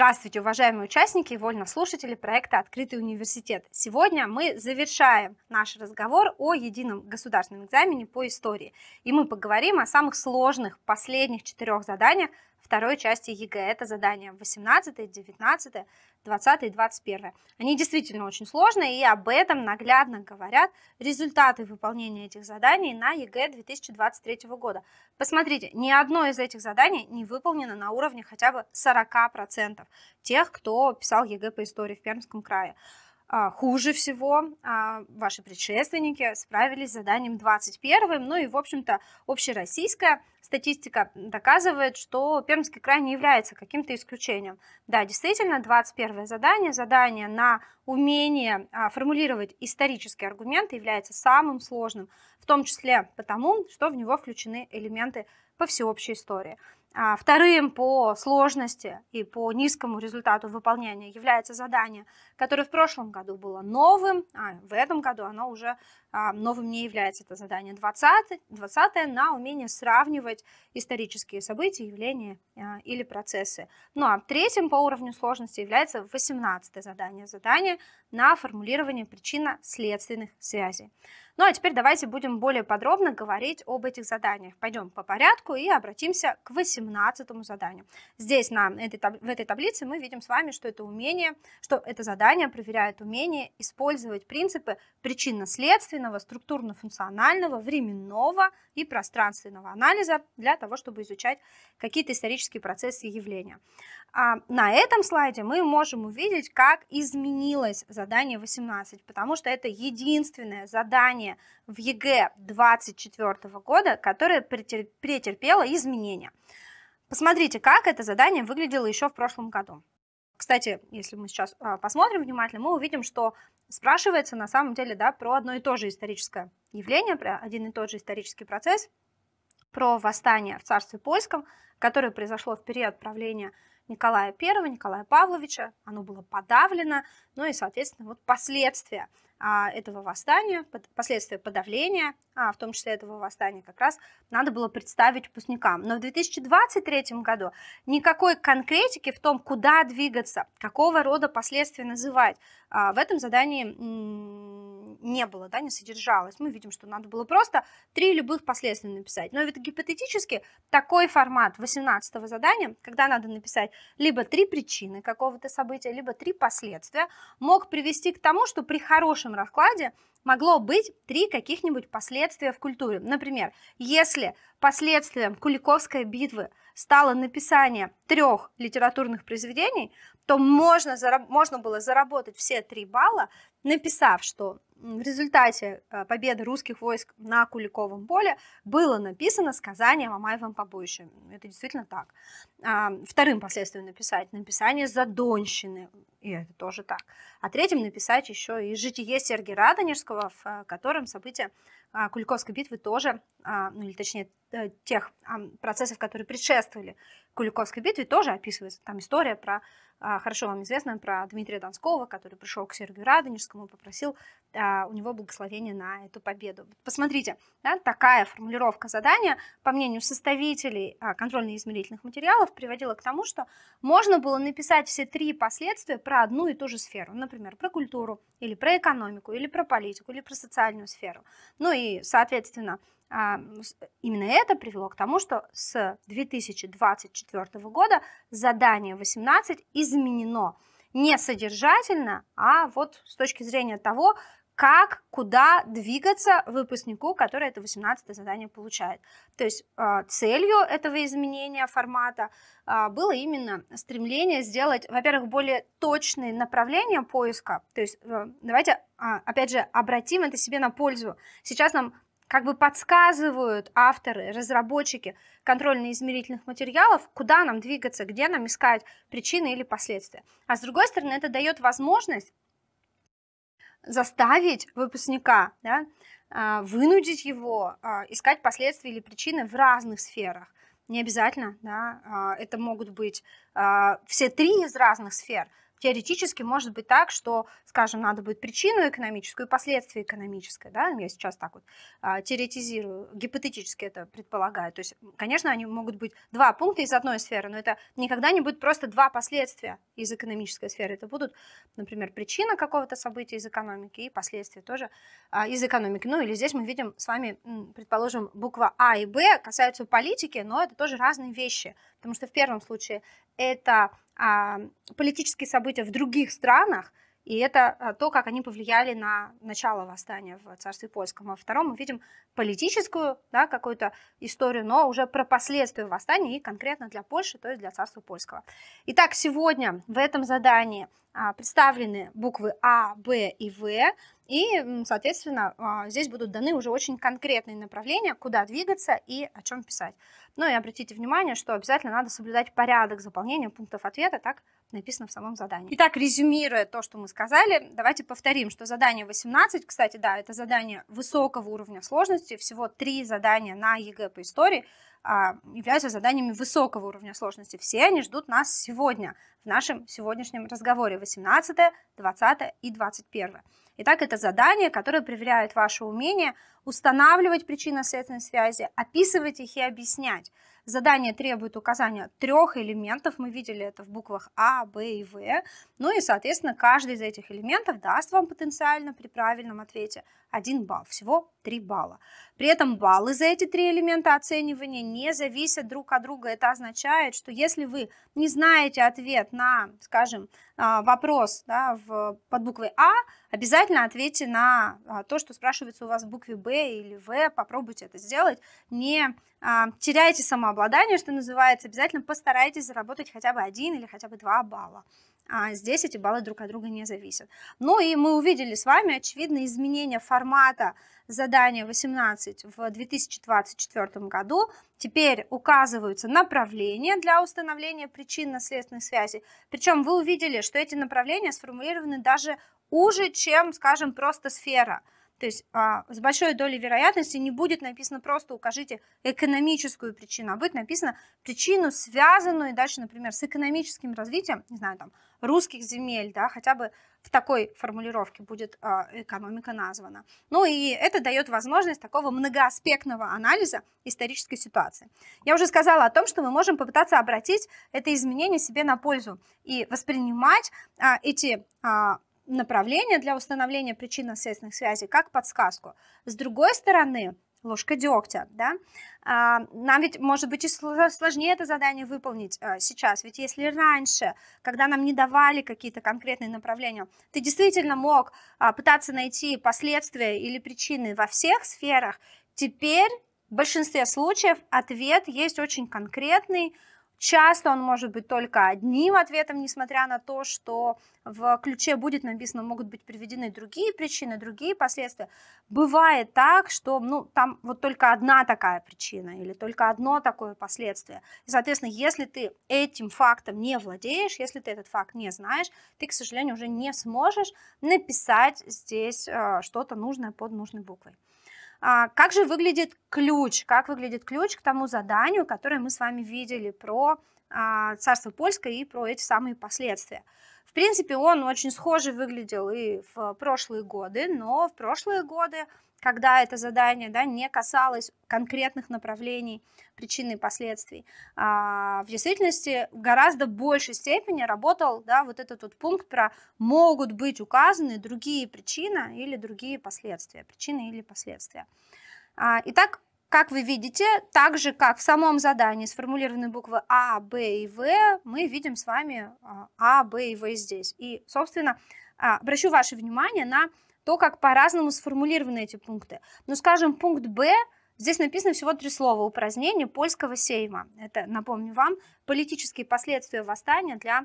Здравствуйте, уважаемые участники и вольнослушатели проекта «Открытый университет». Сегодня мы завершаем наш разговор о едином государственном экзамене по истории. И мы поговорим о самых сложных последних четырех заданиях, второй части ЕГЭ. Это задания 18, 19, 20 и 21. Они действительно очень сложные, и об этом наглядно говорят результаты выполнения этих заданий на э» ЕГЭ 2023 года. Посмотрите, ни одно из этих заданий не выполнено на уровне хотя бы 40% тех, кто писал ЕГЭ по истории в Пермском крае. А, хуже всего а, ваши предшественники справились с заданием 21, ну и, в общем-то, общероссийская статистика доказывает, что Пермский край не является каким-то исключением. Да, действительно, 21 задание, задание на умение а, формулировать исторические аргументы является самым сложным, в том числе потому, что в него включены элементы по всеобщей истории. А вторым по сложности и по низкому результату выполнения является задание, которое в прошлом году было новым, а в этом году оно уже а, новым не является это задание 20, 20 на умение сравнивать исторические события, явления а, или процессы. Ну а третьим по уровню сложности является 18 задание, задание на формулирование причинно-следственных связей. Ну а теперь давайте будем более подробно говорить об этих заданиях. Пойдем по порядку и обратимся к 18 заданию. Здесь на этой, в этой таблице мы видим с вами, что это умение, что это задание проверяет умение использовать принципы причинно-следственных численного, структурно-функционального, временного и пространственного анализа для того, чтобы изучать какие-то исторические процессы и явления. А на этом слайде мы можем увидеть, как изменилось задание 18, потому что это единственное задание в ЕГЭ 2024 года, которое претерпело изменения. Посмотрите, как это задание выглядело еще в прошлом году. Кстати, если мы сейчас а, посмотрим внимательно, мы увидим, что спрашивается на самом деле да, про одно и то же историческое явление, про один и тот же исторический процесс, про восстание в царстве польском, которое произошло в период правления Николая I, Николая Павловича, оно было подавлено, ну и, соответственно, вот последствия а, этого восстания, последствия подавления, а, в том числе этого восстания как раз, надо было представить выпускникам. Но в 2023 году никакой конкретики в том, куда двигаться, какого рода последствия называть, а, в этом задании не было, да, не содержалось. Мы видим, что надо было просто три любых последствия написать. Но ведь гипотетически такой формат 18 задания, когда надо написать либо три причины какого-то события, либо три последствия, мог привести к тому, что при хорошем нашем раскладе могло быть три каких-нибудь последствия в культуре. Например, если последствием Куликовской битвы – стало написание трех литературных произведений, то можно, можно было заработать все три балла, написав, что в результате э, победы русских войск на Куликовом поле было написано сказание о Мамаевом побоище. Это действительно так. А, вторым последствием написать написание Задонщины, и это тоже так. А третьим написать еще и житие Сергия Радонежского, в э, котором события а, куликовской битвы тоже, а, ну или точнее э, тех а, процессов, которые предшествовали Куликовской битве, тоже описывается там история про а, хорошо вам известно про Дмитрия Донского, который пришел к Сергию Радонежскому и попросил а, у него благословения на эту победу. Посмотрите, да, такая формулировка задания, по мнению составителей а, контрольно-измерительных материалов, приводила к тому, что можно было написать все три последствия про одну и ту же сферу, например, про культуру, или про экономику, или про политику, или про социальную сферу. Ну и, соответственно, а, именно это привело к тому, что с 2024 года задание 18 изменено не содержательно, а вот с точки зрения того, как, куда двигаться выпускнику, который это 18 задание получает. То есть а, целью этого изменения формата а, было именно стремление сделать, во-первых, более точные направления поиска. То есть э, давайте, опять же, обратим это себе на пользу. Сейчас нам как бы подсказывают авторы, разработчики контрольно-измерительных материалов, куда нам двигаться, где нам искать причины или последствия. А с другой стороны, это дает возможность заставить выпускника, да, а, вынудить его а, искать последствия или причины в разных сферах. Не обязательно, да, а, это могут быть все три из разных сфер – теоретически может быть так, что, скажем, надо будет причину экономическую и последствия экономическое, да, я сейчас так вот а, теоретизирую, гипотетически это предполагаю. То есть, конечно, они могут быть два пункта из одной сферы, но это никогда не будет просто два последствия из экономической сферы. Это будут, например, причина какого-то события из экономики и последствия тоже а, из экономики. Ну или здесь мы видим с вами, предположим, буква А и Б касаются политики, но это тоже разные вещи потому что в первом случае это а, политические события в других странах, и это а, то, как они повлияли на начало восстания в царстве польском. А во втором мы видим политическую да, какую-то историю, но уже про последствия восстания и конкретно для Польши, то есть для царства польского. Итак, сегодня в этом задании а, представлены буквы А, Б и В, и, соответственно, а, здесь будут даны уже очень конкретные направления, куда двигаться и о чем писать. Ну и обратите внимание, что обязательно надо соблюдать порядок заполнения пунктов ответа, так написано в самом задании. Итак, резюмируя то, что мы сказали, давайте повторим, что задание 18, кстати, да, это задание высокого уровня сложности, всего три задания на ЕГЭ по истории а, являются заданиями высокого уровня сложности. Все они ждут нас сегодня, в нашем сегодняшнем разговоре 18, 20 и 21. Итак, это задание, которое проверяет ваше умение устанавливать причинно-следственные связи, описывать их и объяснять Задание требует указания трех элементов, мы видели это в буквах А, Б и В. Ну и, соответственно, каждый из этих элементов даст вам потенциально при правильном ответе один балл, всего три балла. При этом баллы за эти три элемента оценивания не зависят друг от друга. Это означает, что если вы не знаете ответ на, скажем, а, вопрос да, в, под буквой А, обязательно ответьте на а, то, что спрашивается у вас в букве Б или В, попробуйте это сделать, не а, теряете самообладание, что называется, обязательно постарайтесь заработать хотя бы один или хотя бы два балла. А, здесь эти баллы друг от друга не зависят. Ну и мы увидели с вами, очевидно, изменение формата задания 18 в 2024 году. Теперь указываются направления для установления причинно-следственных связей. Причем вы увидели, что эти направления сформулированы даже уже, чем, скажем, просто сфера – то есть а, с большой долей вероятности не будет написано просто укажите экономическую причину, а будет написано причину, связанную дальше, например, с экономическим развитием, не знаю, там, русских земель, да, хотя бы в такой формулировке будет а, экономика названа. Ну и это дает возможность такого многоаспектного анализа исторической ситуации. Я уже сказала о том, что мы можем попытаться обратить это изменение себе на пользу и воспринимать а, эти а, направление для установления причинно-следственных связей как подсказку. С другой стороны, ложка дегтя, да, а, нам ведь, может быть, и сложнее это задание выполнить а, сейчас, ведь если раньше, когда нам не давали какие-то конкретные направления, ты действительно мог а, пытаться найти последствия или причины во всех сферах, теперь в большинстве случаев ответ есть очень конкретный, Часто он может быть только одним ответом, несмотря на то, что в ключе будет написано, могут быть приведены другие причины, другие последствия. Бывает так, что ну, там вот только одна такая причина или только одно такое последствие. И, соответственно, если ты этим фактом не владеешь, если ты этот факт не знаешь, ты, к сожалению, уже не сможешь написать здесь э, что-то нужное под нужной буквой. А, как же выглядит ключ? Как выглядит ключ к тому заданию, которое мы с вами видели про а, царство польское и про эти самые последствия? В принципе, он очень схоже выглядел и в прошлые годы, но в прошлые годы, когда это задание да, не касалось конкретных направлений причин и последствий, а, в действительности в гораздо большей степени работал да, вот этот вот пункт про могут быть указаны другие причины или другие последствия, причины или последствия. А, итак, как вы видите, так же, как в самом задании сформулированы буквы А, Б и В, мы видим с вами А, а Б и В здесь. И, собственно, а, обращу ваше внимание на то, как по-разному сформулированы эти пункты. Ну, скажем, пункт Б, здесь написано всего три слова «упразднение польского сейма». Это, напомню вам, политические последствия восстания для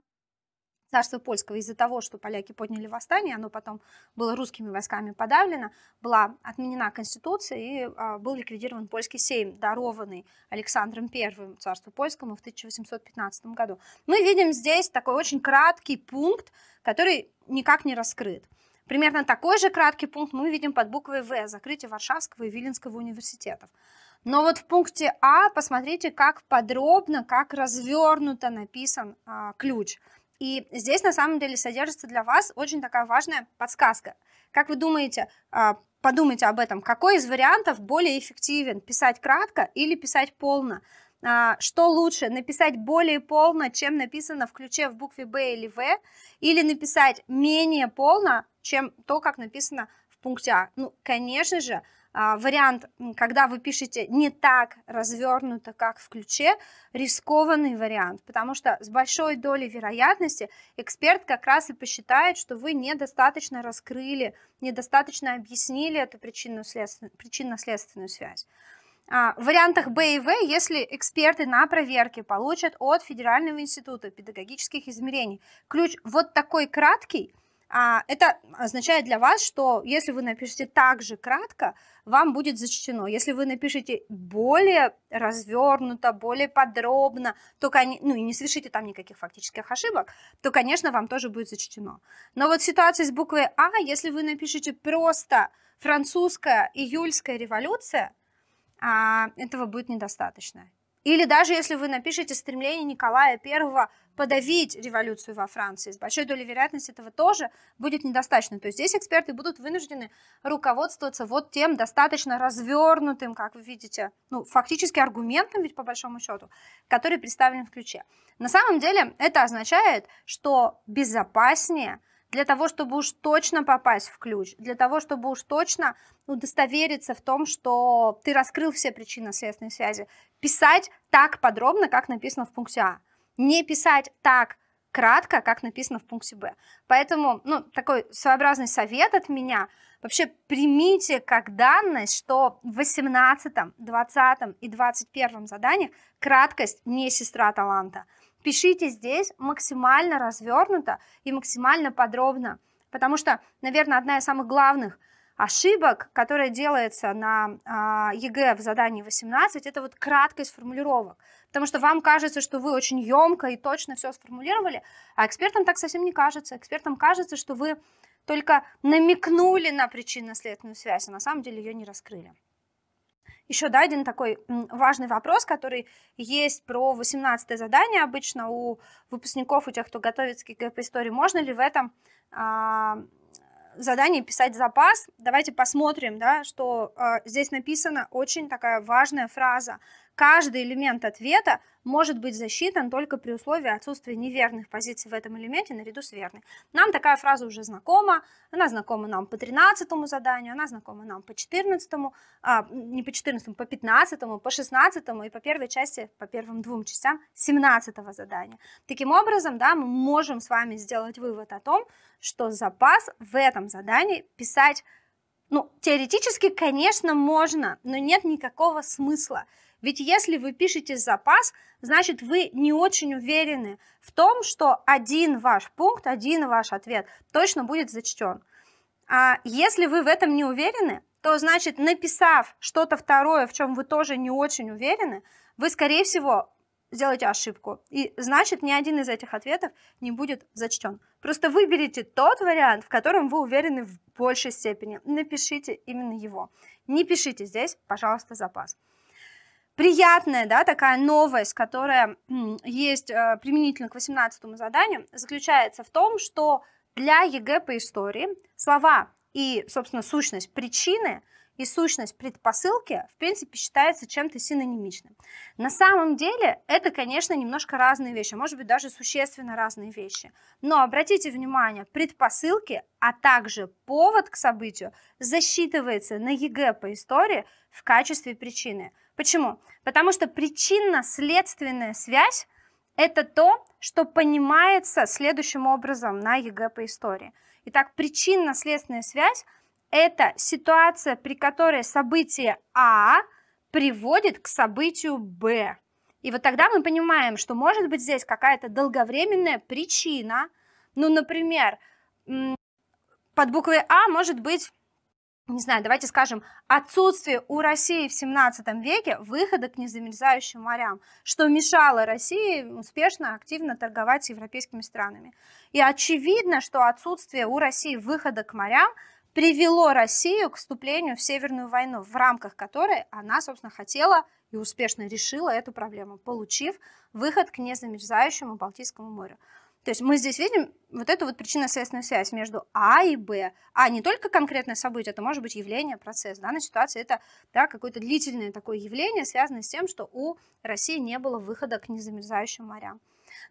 царства польского из-за того, что поляки подняли восстание, оно потом было русскими войсками подавлено, была отменена конституция и а, был ликвидирован польский сейм, дарованный Александром I царству польскому в 1815 году. Мы видим здесь такой очень краткий пункт, который никак не раскрыт. Примерно такой же краткий пункт мы видим под буквой В закрытие Варшавского и Виленского университетов. Но вот в пункте А посмотрите, как подробно, как развернуто написан а, ключ. И здесь на самом деле содержится для вас очень такая важная подсказка. Как вы думаете, а, подумайте об этом, какой из вариантов более эффективен, писать кратко или писать полно? А, что лучше, написать более полно, чем написано в ключе в букве Б или В, или написать менее полно, чем то, как написано в пункте А? Ну, конечно же, а, вариант, когда вы пишете не так развернуто, как в ключе, рискованный вариант, потому что с большой долей вероятности эксперт как раз и посчитает, что вы недостаточно раскрыли, недостаточно объяснили эту причинно-следственную причинно связь. А, в вариантах Б и В, если эксперты на проверке получат от Федерального института педагогических измерений ключ вот такой краткий – а это означает для вас, что если вы напишете так же кратко, вам будет зачтено. Если вы напишите более развернуто, более подробно, то, ну и не совершите там никаких фактических ошибок, то, конечно, вам тоже будет зачтено. Но вот ситуация с буквой А, если вы напишите просто французская июльская революция, а, этого будет недостаточно. Или даже если вы напишете стремление Николая I подавить революцию во Франции, с большой долей вероятности этого тоже будет недостаточно. То есть здесь эксперты будут вынуждены руководствоваться вот тем достаточно развернутым, как вы видите, ну, фактически аргументом, ведь по большому счету, который представлен в ключе. На самом деле это означает, что безопаснее для того, чтобы уж точно попасть в ключ, для того, чтобы уж точно удостовериться в том, что ты раскрыл все причины следственной связи, писать так подробно, как написано в пункте А. Не писать так кратко, как написано в пункте Б. Поэтому, ну, такой своеобразный совет от меня. Вообще примите как данность, что в 18, 20 и 21 заданиях краткость не сестра таланта. Пишите здесь максимально развернуто и максимально подробно, потому что, наверное, одна из самых главных – ошибок, которая делается на а, ЕГЭ в задании 18, это вот краткость формулировок. Потому что вам кажется, что вы очень емко и точно все сформулировали, а экспертам так совсем не кажется. Экспертам кажется, что вы только намекнули на причинно-следственную связь, а на самом деле ее не раскрыли. Еще да, один такой важный вопрос, который есть про 18 задание обычно у выпускников, у тех, кто готовится к ЕГЭ по истории. Можно ли в этом а, задание писать запас. Давайте посмотрим, да, что э, здесь написано. очень такая важная фраза каждый элемент ответа может быть засчитан только при условии отсутствия неверных позиций в этом элементе наряду с верной. Нам такая фраза уже знакома, она знакома нам по 13 заданию, она знакома нам по 14, а, не по 14, по 15, по 16 и по первой части, по первым двум частям 17 задания. Таким образом, да, мы можем с вами сделать вывод о том, что запас в этом задании писать ну, теоретически, конечно, можно, но нет никакого смысла. Ведь если вы пишете запас, значит вы не очень уверены в том, что один ваш пункт, один ваш ответ точно будет зачтен. А если вы в этом не уверены, то значит, написав что-то второе, в чем вы тоже не очень уверены, вы, скорее всего, сделаете ошибку. И значит, ни один из этих ответов не будет зачтен. Просто выберите тот вариант, в котором вы уверены в большей степени. Напишите именно его. Не пишите здесь, пожалуйста, запас приятная, да, такая новость, которая есть э, применительно к 18 заданию, заключается в том, что для ЕГЭ по истории слова и, собственно, сущность причины и сущность предпосылки, в принципе, считается чем-то синонимичным. На самом деле это, конечно, немножко разные вещи, а может быть, даже существенно разные вещи. Но обратите внимание, предпосылки, а также повод к событию засчитывается на ЕГЭ по истории в качестве причины – Почему? Потому что причинно-следственная связь – это то, что понимается следующим образом на ЕГЭ по истории. Итак, причинно-следственная связь – это ситуация, при которой событие А приводит к событию Б. И вот тогда мы понимаем, что может быть здесь какая-то долговременная причина. Ну, например, под буквой А может быть не знаю, давайте скажем, отсутствие у России в 17 веке выхода к незамерзающим морям, что мешало России успешно, активно торговать с европейскими странами. И очевидно, что отсутствие у России выхода к морям привело Россию к вступлению в Северную войну, в рамках которой она, собственно, хотела и успешно решила эту проблему, получив выход к незамерзающему Балтийскому морю. То есть мы здесь видим вот эту вот причинно-следственную связь между А и Б. А не только конкретное событие, это может быть явление, процесс. В данной ситуации это да, какое-то длительное такое явление, связанное с тем, что у России не было выхода к незамерзающим морям.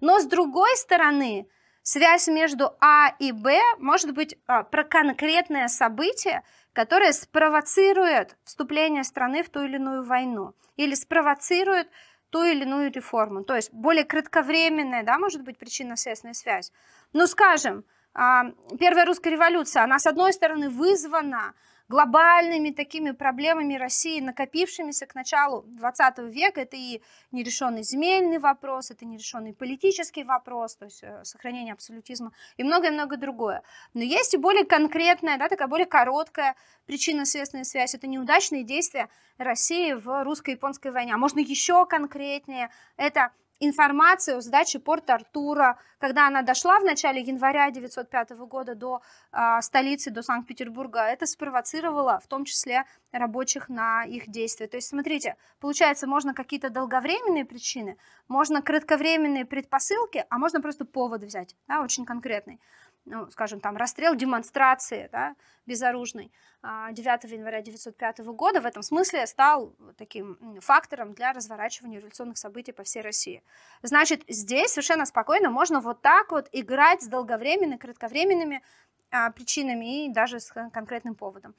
Но с другой стороны, связь между А и Б может быть а, про конкретное событие, которое спровоцирует вступление страны в ту или иную войну или спровоцирует ту или иную реформу. То есть более кратковременная, да, может быть, причинно-следственная связь. Но, скажем, а, Первая русская революция, она, с одной стороны, вызвана глобальными такими проблемами России, накопившимися к началу 20 века. Это и нерешенный земельный вопрос, это нерешенный политический вопрос, то есть э, сохранение абсолютизма и многое-многое другое. Но есть и более конкретная, да, такая более короткая причинно-следственная связь. Это неудачные действия России в русско-японской войне. А можно еще конкретнее. Это информацию о сдаче порта Артура, когда она дошла в начале января 1905 года до э, столицы, до Санкт-Петербурга, это спровоцировало в том числе рабочих на их действия. То есть, смотрите, получается, можно какие-то долговременные причины, можно кратковременные предпосылки, а можно просто повод взять, да, очень конкретный ну, скажем, там, расстрел демонстрации да, безоружной 9 а, января 1905 года в этом смысле стал таким фактором для разворачивания революционных событий по всей России. Значит, здесь совершенно спокойно можно вот так вот играть с долговременными, кратковременными а, причинами и даже с конкретным поводом.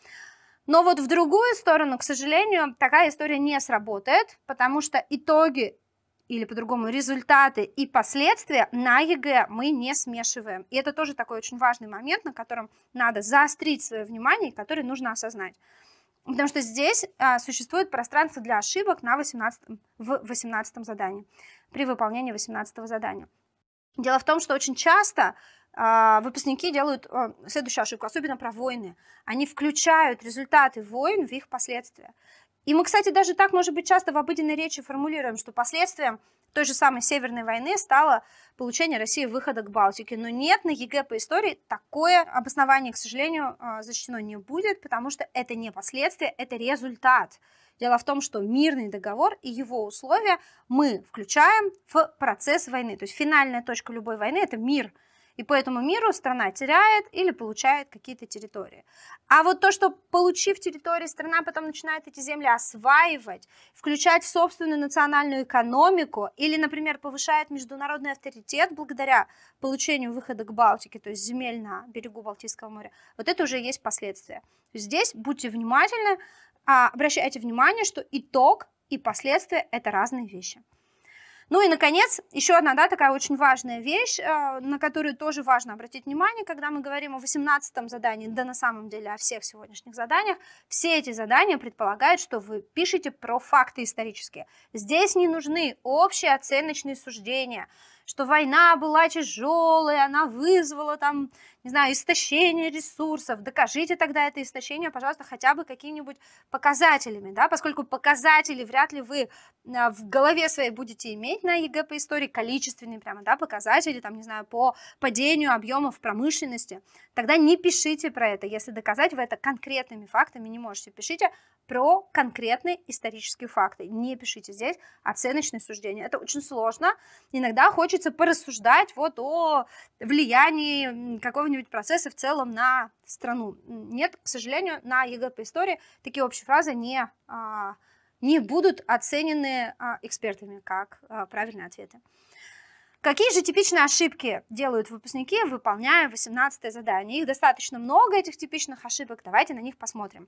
Но вот в другую сторону, к сожалению, такая история не сработает, потому что итоги или по-другому результаты и последствия на ЕГЭ мы не смешиваем. И это тоже такой очень важный момент, на котором надо заострить свое внимание и который нужно осознать. Потому что здесь а, существует пространство для ошибок на 18, в 18 задании, при выполнении 18 задания. Дело в том, что очень часто а, выпускники делают а, следующую ошибку, особенно про войны. Они включают результаты войн в их последствия. И мы, кстати, даже так, может быть, часто в обыденной речи формулируем, что последствием той же самой Северной войны стало получение России выхода к Балтике. Но нет, на ЕГЭ по истории такое обоснование, к сожалению, а, зачтено не будет, потому что это не последствия, это результат. Дело в том, что мирный договор и его условия мы включаем в процесс войны. То есть финальная точка любой войны – это мир – и по этому миру страна теряет или получает какие-то территории. А вот то, что получив территории, страна потом начинает эти земли осваивать, включать в собственную национальную экономику или, например, повышает международный авторитет благодаря получению выхода к Балтике, то есть земель на берегу Балтийского моря, вот это уже есть последствия. Здесь будьте внимательны, а, обращайте внимание, что итог и последствия – это разные вещи. Ну и, наконец, еще одна да, такая очень важная вещь, э, на которую тоже важно обратить внимание, когда мы говорим о 18 задании, да на самом деле о всех сегодняшних заданиях, все эти задания предполагают, что вы пишете про факты исторические. Здесь не нужны общие оценочные суждения – что война была тяжелая, она вызвала там, не знаю, истощение ресурсов. Докажите тогда это истощение, пожалуйста, хотя бы какими-нибудь показателями, да, поскольку показатели вряд ли вы а, в голове своей будете иметь на ЕГЭ по истории, количественные прямо, да, показатели, там, не знаю, по падению объемов промышленности, тогда не пишите про это, если доказать вы это конкретными фактами не можете. Пишите про конкретные исторические факты, не пишите здесь оценочные суждения. Это очень сложно, иногда хочется хочется порассуждать вот о влиянии какого-нибудь процесса в целом на страну. Нет, к сожалению, на ЕГЭ по истории такие общие фразы не, а, не будут оценены а, экспертами как а, правильные ответы. Какие же типичные ошибки делают выпускники, выполняя 18 задание? Их достаточно много, этих типичных ошибок. Давайте на них посмотрим.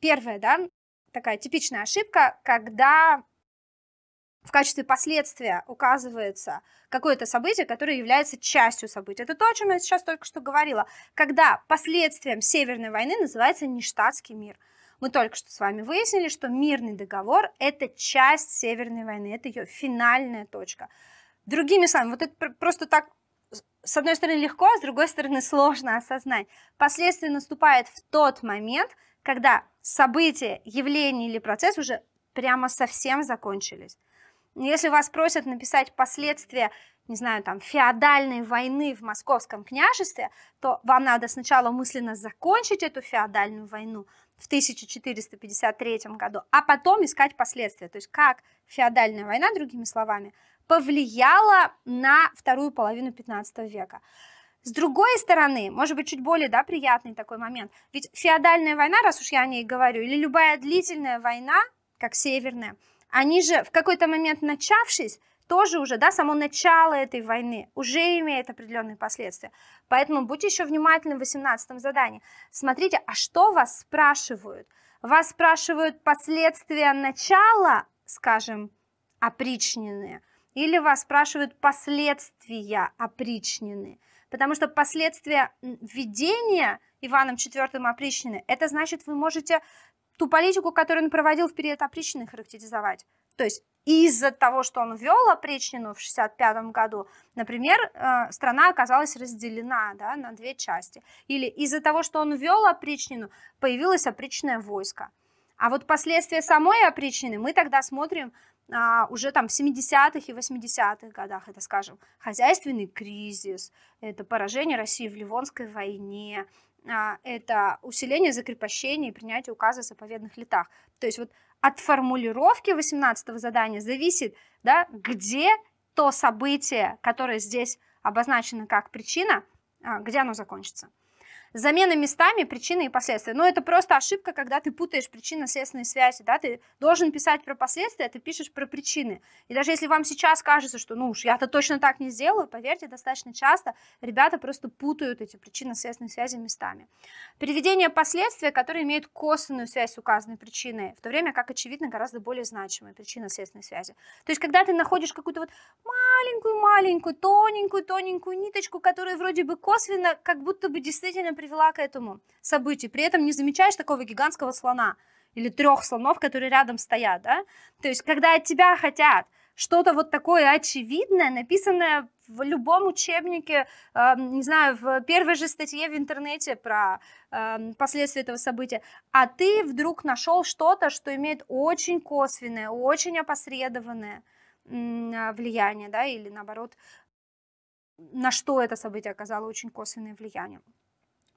первая да, такая типичная ошибка, когда в качестве последствия указывается какое-то событие, которое является частью события. Это то, о чем я сейчас только что говорила, когда последствием Северной войны называется нештатский мир. Мы только что с вами выяснили, что мирный договор – это часть Северной войны, это ее финальная точка. Другими словами, вот это просто так, с одной стороны, легко, а с другой стороны, сложно осознать. Последствия наступает в тот момент, когда события, явление или процесс уже прямо совсем закончились. Ну, если вас просят написать последствия, не знаю, там, феодальной войны в Московском княжестве, то вам надо сначала мысленно закончить эту феодальную войну в 1453 году, а потом искать последствия, то есть как феодальная война, другими словами, повлияла на вторую половину 15 века. С другой стороны, может быть, чуть более да, приятный такой момент. Ведь феодальная война, раз уж я о ней говорю, или любая длительная война, как северная, они же в какой-то момент начавшись, тоже уже, да, само начало этой войны уже имеет определенные последствия. Поэтому будьте еще внимательны в 18 задании. Смотрите, а что вас спрашивают? Вас спрашивают последствия начала, скажем, опричнины, или вас спрашивают последствия опричнины. Потому что последствия введения Иваном IV опричнины, это значит, вы можете ту политику, которую он проводил в период опричнины, характеризовать. То есть из-за того, что он ввел опричнину в 1965 году, например, э, страна оказалась разделена да, на две части. Или из-за того, что он ввел опричнину, появилось опричное войско. А вот последствия самой опричнины мы тогда смотрим а, уже там в 70-х и 80-х годах, это, скажем, хозяйственный кризис, это поражение России в Ливонской войне, а, это усиление закрепощения и принятие указа о заповедных летах. То есть вот от формулировки 18-го задания зависит, да, где то событие, которое здесь обозначено как причина, а, где оно закончится. Замена местами причины и последствия. Но это просто ошибка, когда ты путаешь причинно-следственные связи. Да? Ты должен писать про последствия, а ты пишешь про причины. И даже если вам сейчас кажется, что ну уж я-то точно так не сделаю, поверьте, достаточно часто ребята просто путают эти причинно-следственные связи местами. Переведение последствия, которые имеют косвенную связь с указанной причиной, в то время как, очевидно, гораздо более значимые причинно-следственные связи. То есть, когда ты находишь какую-то вот маленькую-маленькую, тоненькую-тоненькую ниточку, которая вроде бы косвенно, как будто бы действительно привела к этому событию, при этом не замечаешь такого гигантского слона или трех слонов, которые рядом стоят, да? То есть, когда от тебя хотят что-то вот такое очевидное, написанное в любом учебнике, э, не знаю, в первой же статье в интернете про э, последствия этого события, а ты вдруг нашел что-то, что имеет очень косвенное, очень опосредованное э, влияние, да, или наоборот, на что это событие оказало очень косвенное влияние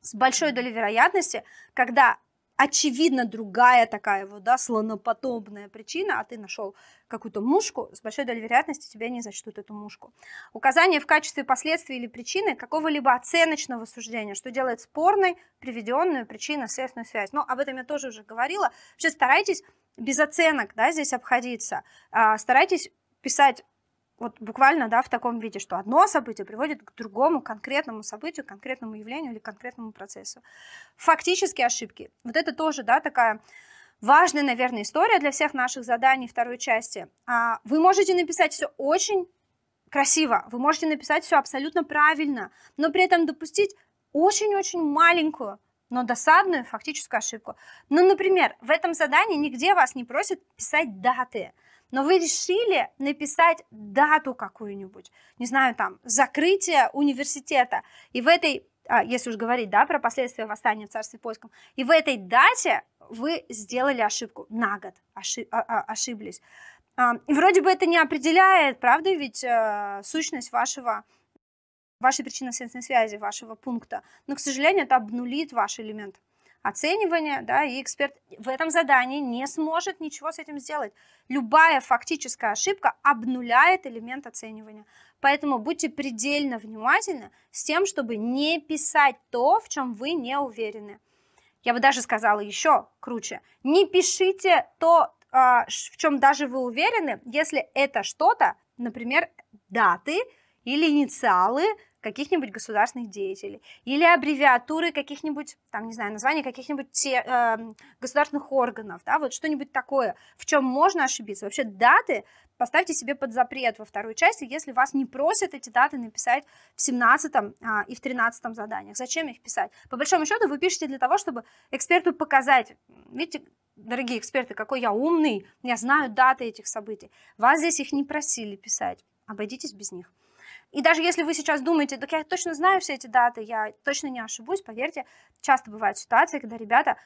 с большой долей вероятности, когда очевидно другая такая вот, да, слоноподобная причина, а ты нашел какую-то мушку, с большой долей вероятности тебя не зачтут эту мушку. Указание в качестве последствий или причины какого-либо оценочного суждения, что делает спорной приведенную причинно-следственную связь. Но ну, об этом я тоже уже говорила. Вообще старайтесь без оценок да, здесь обходиться. А, старайтесь писать вот буквально, да, в таком виде, что одно событие приводит к другому конкретному событию, конкретному явлению или конкретному процессу. Фактические ошибки. Вот это тоже, да, такая важная, наверное, история для всех наших заданий второй части. А, вы можете написать все очень красиво, вы можете написать все абсолютно правильно, но при этом допустить очень-очень маленькую, но досадную фактическую ошибку. Ну, например, в этом задании нигде вас не просят писать даты – но вы решили написать дату какую-нибудь, не знаю, там, закрытие университета, и в этой, а, если уж говорить, да, про последствия восстания в царстве польском, и в этой дате вы сделали ошибку на год, ошиб, а, а, ошиблись. и вроде бы это не определяет, правда, ведь э, сущность вашего вашей причинно-следственной связи, вашего пункта. Но, к сожалению, это обнулит ваш элемент оценивания, да, и эксперт в этом задании не сможет ничего с этим сделать. Любая фактическая ошибка обнуляет элемент оценивания. Поэтому будьте предельно внимательны с тем, чтобы не писать то, в чем вы не уверены. Я бы даже сказала еще круче. Не пишите то, а, в чем даже вы уверены, если это что-то, например, даты или инициалы каких-нибудь государственных деятелей, или аббревиатуры каких-нибудь, там, не знаю, названия каких-нибудь те, э, государственных органов, да, вот что-нибудь такое, в чем можно ошибиться. Вообще даты поставьте себе под запрет во второй части, если вас не просят эти даты написать в 17 а, и в 13 заданиях. Зачем их писать? По большому счету вы пишете для того, чтобы эксперту показать, видите, дорогие эксперты, какой я умный, я знаю даты этих событий. Вас здесь их не просили писать, обойдитесь без них. И даже если вы сейчас думаете, так я точно знаю все эти даты, я точно не ошибусь, поверьте, часто бывают ситуации, когда ребята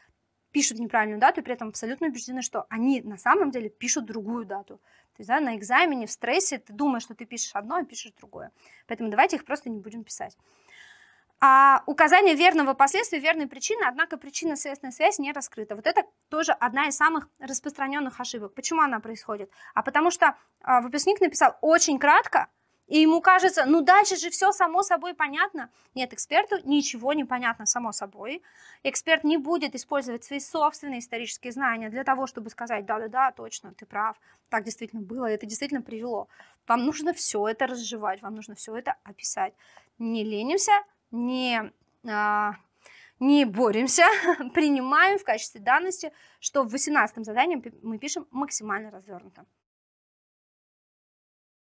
пишут неправильную дату и при этом абсолютно убеждены, что они на самом деле пишут другую дату. То есть да, на экзамене, в стрессе ты думаешь, что ты пишешь одно, а пишешь другое. Поэтому давайте их просто не будем писать. А указание верного последствия, верной причины, однако причина следственная связь не раскрыта. Вот это тоже одна из самых распространенных ошибок. Почему она происходит? А потому что а, выпускник написал очень кратко, и ему кажется, ну дальше же все само собой понятно. Нет, эксперту ничего не понятно само собой. Эксперт не будет использовать свои собственные исторические знания для того, чтобы сказать, да-да-да, точно, ты прав, так действительно было, это действительно привело. Вам нужно все это разжевать, вам нужно все это описать. Не ленимся, не, а, не боремся, принимаем в качестве данности, что в 18 м задании мы пишем максимально развернуто.